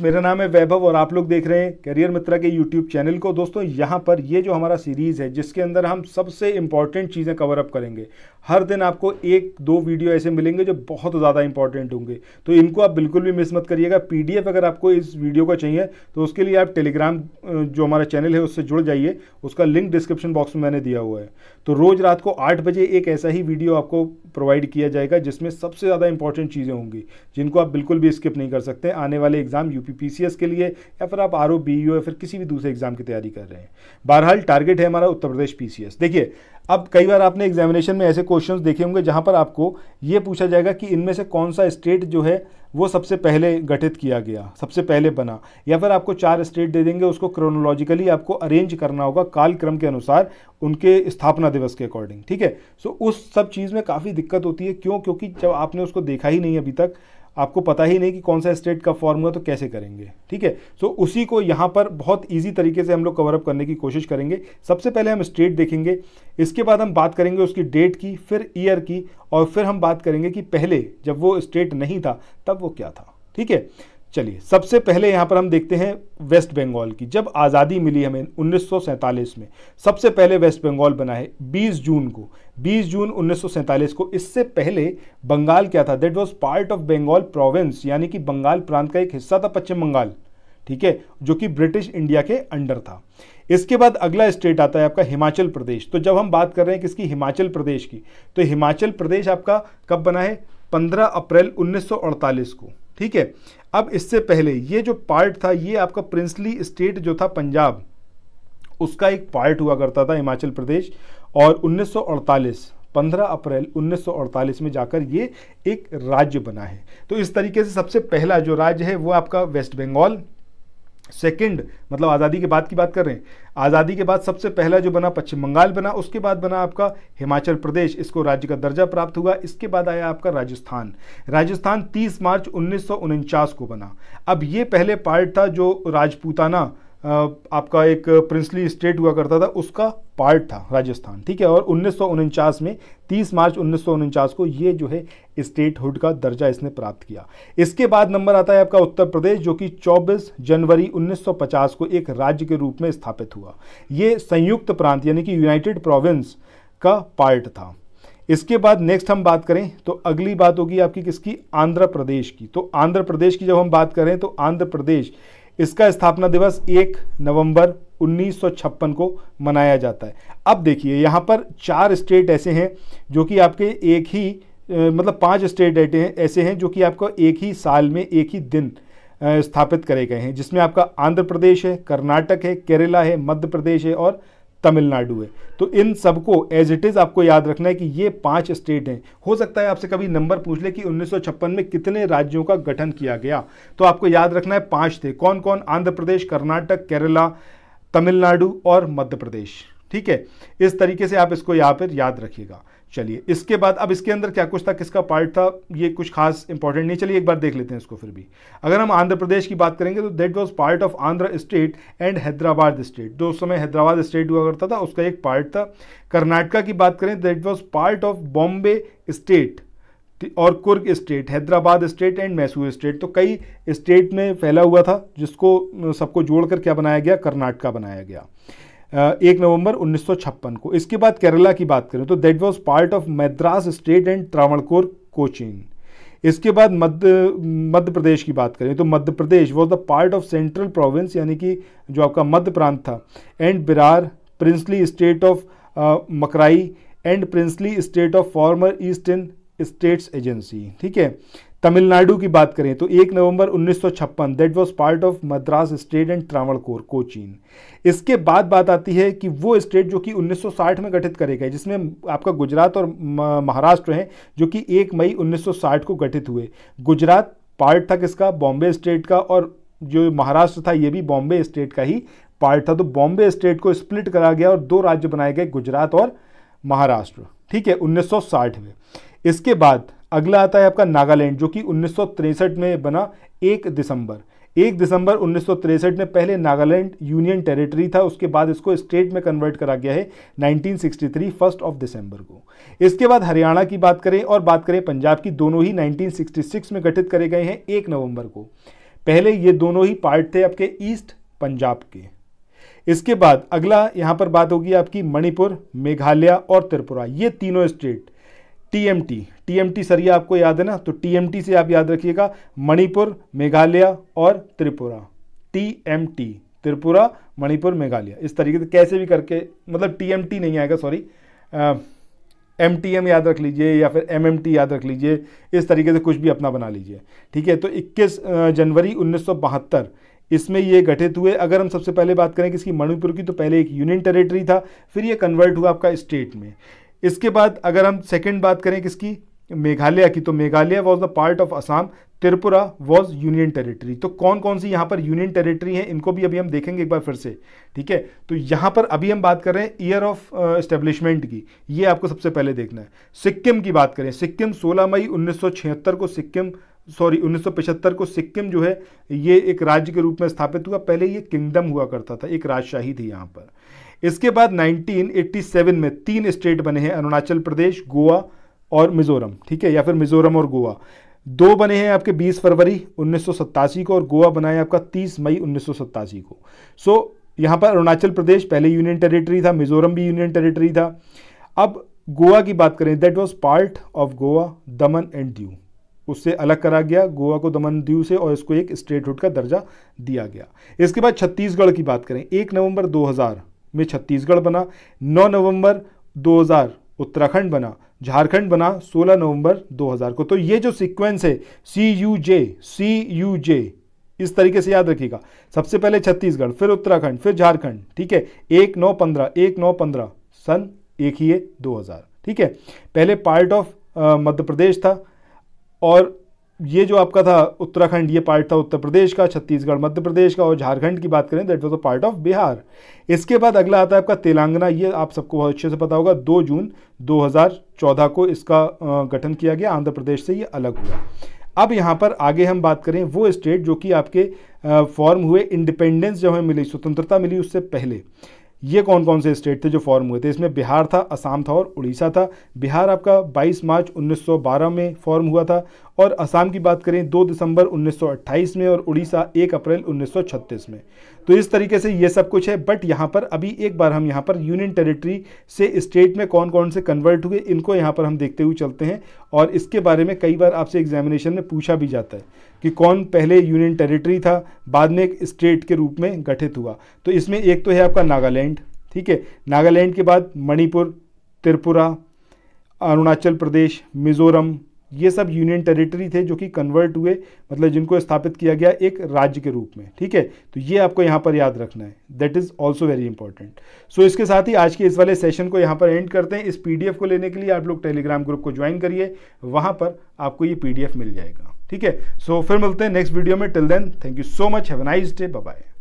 मेरा नाम है वैभव और आप लोग देख रहे हैं करियर मित्रा के यूट्यूब चैनल को दोस्तों यहाँ पर ये जो हमारा सीरीज़ है जिसके अंदर हम सबसे इम्पॉर्टेंट चीज़ें कवर अप करेंगे हर दिन आपको एक दो वीडियो ऐसे मिलेंगे जो बहुत ज़्यादा इंपॉर्टेंट होंगे तो इनको आप बिल्कुल भी मिस मत करिएगा पीडीएफ अगर आपको इस वीडियो का चाहिए तो उसके लिए आप टेलीग्राम जो हमारा चैनल है उससे जुड़ जाइए उसका लिंक डिस्क्रिप्शन बॉक्स में मैंने दिया हुआ है तो रोज़ रात को आठ बजे एक ऐसा ही वीडियो आपको प्रोवाइड किया जाएगा जिसमें सबसे ज़्यादा इंपॉर्टेंट चीज़ें होंगी जिनको आप बिल्कुल भी स्किप नहीं कर सकते आने वाले एग्ज़ाम यू पी के लिए या फिर आप आर ओ बी या फिर किसी भी दूसरे एग्जाम की तैयारी कर रहे हैं बहरहाल टारगेट है हमारा उत्तर प्रदेश पी देखिए अब कई बार आपने एग्जामिनेशन में ऐसे क्वेश्चन देखे होंगे जहाँ पर आपको ये पूछा जाएगा कि इनमें से कौन सा स्टेट जो है वो सबसे पहले गठित किया गया सबसे पहले बना या फिर आपको चार स्टेट दे देंगे उसको क्रोनोलॉजिकली आपको अरेंज करना होगा कालक्रम के अनुसार उनके स्थापना दिवस के अकॉर्डिंग ठीक है सो उस सब चीज़ में काफ़ी दिक्कत होती है क्यों क्योंकि जब आपने उसको देखा ही नहीं अभी तक आपको पता ही नहीं कि कौन सा स्टेट कब फॉर्म हुआ तो कैसे करेंगे ठीक है सो so, उसी को यहाँ पर बहुत ईजी तरीके से हम लोग कवरअप करने की कोशिश करेंगे सबसे पहले हम स्टेट देखेंगे इसके बाद हम बात करेंगे उसकी डेट की फिर ईयर की और फिर हम बात करेंगे कि पहले जब वो स्टेट नहीं था तब वो क्या था ठीक है चलिए सबसे पहले यहाँ पर हम देखते हैं वेस्ट बंगाल की जब आज़ादी मिली हमें उन्नीस में सबसे पहले वेस्ट बंगाल बना है 20 जून को 20 जून उन्नीस को इससे पहले बंगाल क्या था that was part of Bengal province यानी कि बंगाल प्रांत का एक हिस्सा था पश्चिम बंगाल ठीक है जो कि ब्रिटिश इंडिया के अंडर था इसके बाद अगला स्टेट आता है आपका हिमाचल प्रदेश तो जब हम बात कर रहे हैं किसकी हिमाचल प्रदेश की तो हिमाचल प्रदेश आपका कब बना है पंद्रह अप्रैल उन्नीस को ठीक है अब इससे पहले ये जो पार्ट था ये आपका प्रिंसली स्टेट जो था पंजाब उसका एक पार्ट हुआ करता था हिमाचल प्रदेश और 1948 15 अप्रैल 1948 में जाकर ये एक राज्य बना है तो इस तरीके से सबसे पहला जो राज्य है वो आपका वेस्ट बंगाल सेकेंड मतलब आज़ादी के बाद की बात कर रहे हैं आज़ादी के बाद सबसे पहला जो बना पश्चिम बंगाल बना उसके बाद बना आपका हिमाचल प्रदेश इसको राज्य का दर्जा प्राप्त हुआ इसके बाद आया आपका राजस्थान राजस्थान 30 मार्च उन्नीस को बना अब ये पहले पार्ट था जो राजपूताना आपका एक प्रिंसली स्टेट हुआ करता था उसका पार्ट था राजस्थान ठीक है और उन्नीस में 30 मार्च उन्नीस को ये जो है स्टेटहुड का दर्जा इसने प्राप्त किया इसके बाद नंबर आता है आपका उत्तर प्रदेश जो कि 24 जनवरी 1950 को एक राज्य के रूप में स्थापित हुआ ये संयुक्त प्रांत यानी कि यूनाइटेड प्रोविंस का पार्ट था इसके बाद नेक्स्ट हम बात करें तो अगली बात होगी आपकी किसकी आंध्र प्रदेश की तो आंध्र प्रदेश की जब हम बात करें तो आंध्र प्रदेश इसका स्थापना दिवस एक नवंबर 1956 को मनाया जाता है अब देखिए यहाँ पर चार स्टेट ऐसे हैं जो कि आपके एक ही मतलब पांच स्टेट ऐसे हैं जो कि आपको एक ही साल में एक ही दिन स्थापित करे गए हैं जिसमें आपका आंध्र प्रदेश है कर्नाटक है केरला है मध्य प्रदेश है और तमिलनाडु है तो इन सबको एज इट इज़ आपको याद रखना है कि ये पांच स्टेट हैं हो सकता है आपसे कभी नंबर पूछ ले कि उन्नीस में कितने राज्यों का गठन किया गया तो आपको याद रखना है पांच थे कौन कौन आंध्र प्रदेश कर्नाटक केरला तमिलनाडु और मध्य प्रदेश ठीक है इस तरीके से आप इसको यहाँ पर याद रखिएगा चलिए इसके बाद अब इसके अंदर क्या कुछ था किसका पार्ट था ये कुछ खास इंपॉर्टेंट नहीं चलिए एक बार देख लेते हैं इसको फिर भी अगर हम आंध्र प्रदेश की बात करेंगे तो that was part of Andhra state and Hyderabad state जो तो उस समय हैदराबाद स्टेट हुआ करता था उसका एक पार्ट था कर्नाटका की बात करें that was part of Bombay state और Coorg state Hyderabad state and Mysore state तो कई स्टेट में फैला हुआ था जिसको सबको जोड़कर क्या बनाया गया कर्नाटका बनाया गया एक नवंबर 1956 को इसके बाद केरला की बात करें तो that was part of Madras state and Travancore Cochin इसके बाद मध्य मध्य प्रदेश की बात करें तो Madhya Pradesh was the part of central province यानी कि जो आपका मध्य प्रांत था and Berar princely state of Makrai and princely state of former eastern states agency ठीक है तमिलनाडु की बात करें तो एक नवंबर 1956 so that was part of Madras state and कोर कोचीन इसके बाद बात आती है कि वो स्टेट जो कि 1960 में गठित करे गए जिसमें आपका गुजरात और महाराष्ट्र हैं जो कि 1 मई 1960 को गठित हुए गुजरात पार्ट था किसका बॉम्बे स्टेट का और जो महाराष्ट्र था ये भी बॉम्बे स्टेट का ही पार्ट था तो बॉम्बे स्टेट को स्प्लिट करा गया और दो राज्य बनाए गए गुजरात और महाराष्ट्र ठीक है 1960 में इसके बाद अगला आता है आपका नागालैंड जो कि उन्नीस में बना एक दिसंबर एक दिसंबर उन्नीस में पहले नागालैंड यूनियन टेरिटरी था उसके बाद इसको स्टेट में कन्वर्ट करा गया है 1963 फर्स्ट ऑफ दिसंबर को इसके बाद हरियाणा की बात करें और बात करें पंजाब की दोनों ही 1966 में गठित करे गए हैं एक नवंबर को पहले ये दोनों ही पार्ट थे आपके ईस्ट पंजाब के इसके बाद अगला यहाँ पर बात होगी आपकी मणिपुर मेघालय और त्रिपुरा ये तीनों स्टेट टीएमटी टीएमटी सरिया आपको याद है ना तो टीएमटी से आप याद रखिएगा मणिपुर मेघालय और त्रिपुरा टीएमटी त्रिपुरा मणिपुर मेघालय इस तरीके से कैसे भी करके मतलब टीएमटी नहीं आएगा सॉरी एम टी एम याद रख लीजिए या फिर एम एम टी याद रख लीजिए इस तरीके से कुछ भी अपना बना लीजिए ठीक है तो 21 जनवरी बहत्तर इसमें ये गठित हुए अगर हम सबसे पहले बात करें किसकी मणिपुर की तो पहले एक यूनियन टेरिटरी था फिर ये कन्वर्ट हुआ आपका स्टेट में इसके बाद अगर हम सेकेंड बात करें किसकी मेघालय की तो Meghalaya was the part of Assam Tripura was union territory तो कौन कौन सी यहाँ पर यूनियन टेरिटरी है इनको भी अभी हम देखेंगे एक बार फिर से ठीक है तो यहाँ पर अभी हम बात कर रहे हैं ईयर ऑफ एस्टेब्लिशमेंट की ये आपको सबसे पहले देखना है सिक्किम की बात करें सिक्किम 16 मई 1976 को सिक्किम सॉरी 1975 को सिक्किम जो है ये एक राज्य के रूप में स्थापित हुआ पहले ये किंगडम हुआ करता था एक राजशाही थी यहाँ पर इसके बाद 1987 में तीन स्टेट बने हैं अरुणाचल प्रदेश गोवा और मिज़ोरम ठीक है या फिर मिज़ोरम और गोवा दो बने हैं आपके 20 फरवरी उन्नीस को और गोवा बना है आपका 30 मई उन्नीस को सो यहाँ पर अरुणाचल प्रदेश पहले यूनियन टेरिटरी था मिज़ोरम भी यूनियन टेरिटरी था अब गोवा की बात करें that was part of Goa Daman and Diu उससे अलग करा गया गोवा को दमन दीव से और इसको एक स्टेटहुड का दर्जा दिया गया इसके बाद छत्तीसगढ़ की बात करें एक नवंबर में छत्तीसगढ़ बना 9 नवंबर 2000 उत्तराखंड बना झारखंड बना 16 नवंबर 2000 को तो ये जो सीक्वेंस है सी यू जे सी यू जे इस तरीके से याद रखिएगा सबसे पहले छत्तीसगढ़ फिर उत्तराखंड फिर झारखंड ठीक है एक नौ पंद्रह एक नौ पंद्रह सन एक ही है दो ठीक है पहले पार्ट ऑफ मध्य प्रदेश था और ये जो आपका था उत्तराखंड ये पार्ट था उत्तर प्रदेश का छत्तीसगढ़ मध्य प्रदेश का और झारखंड की बात करें that was a part of Bihar इसके बाद अगला आता है आपका तेलंगाना ये आप सबको बहुत अच्छे से पता होगा दो जून 2014 को इसका गठन किया गया आंध्र प्रदेश से ये अलग हुआ अब यहाँ पर आगे हम बात करें वो स्टेट जो कि आपके फॉर्म हुए इंडिपेंडेंस जो हमें मिली स्वतंत्रता मिली उससे पहले ये कौन कौन से स्टेट थे जो फॉर्म हुए थे इसमें बिहार था असम था और उड़ीसा था बिहार आपका 22 मार्च 1912 में फॉर्म हुआ था और असम की बात करें 2 दिसंबर 1928 में और उड़ीसा 1 अप्रैल 1936 में तो इस तरीके से ये सब कुछ है बट यहाँ पर अभी एक बार हम यहाँ पर यूनियन टेरिटरी से स्टेट में कौन कौन से कन्वर्ट हुए इनको यहाँ पर हम देखते हुए चलते हैं और इसके बारे में कई बार आपसे एग्जामिनेशन में पूछा भी जाता है कि कौन पहले यूनियन टेरिटरी था बाद में एक स्टेट के रूप में गठित हुआ तो इसमें एक तो है आपका नागालैंड ठीक है नागालैंड के बाद मणिपुर त्रिपुरा अरुणाचल प्रदेश मिज़ोरम ये सब यूनियन टेरिटरी थे जो कि कन्वर्ट हुए मतलब जिनको स्थापित किया गया एक राज्य के रूप में ठीक है तो ये आपको यहाँ पर याद रखना है that is also very important so इसके साथ ही आज के इस वाले सेशन को यहाँ पर एंड करते हैं इस पीडीएफ को लेने के लिए आप लोग टेलीग्राम ग्रुप को ज्वाइन करिए वहाँ पर आपको ये पी मिल जाएगा ठीक है सो फिर मिलते हैं नेक्स्ट वीडियो में till then thank you so much have nice day bye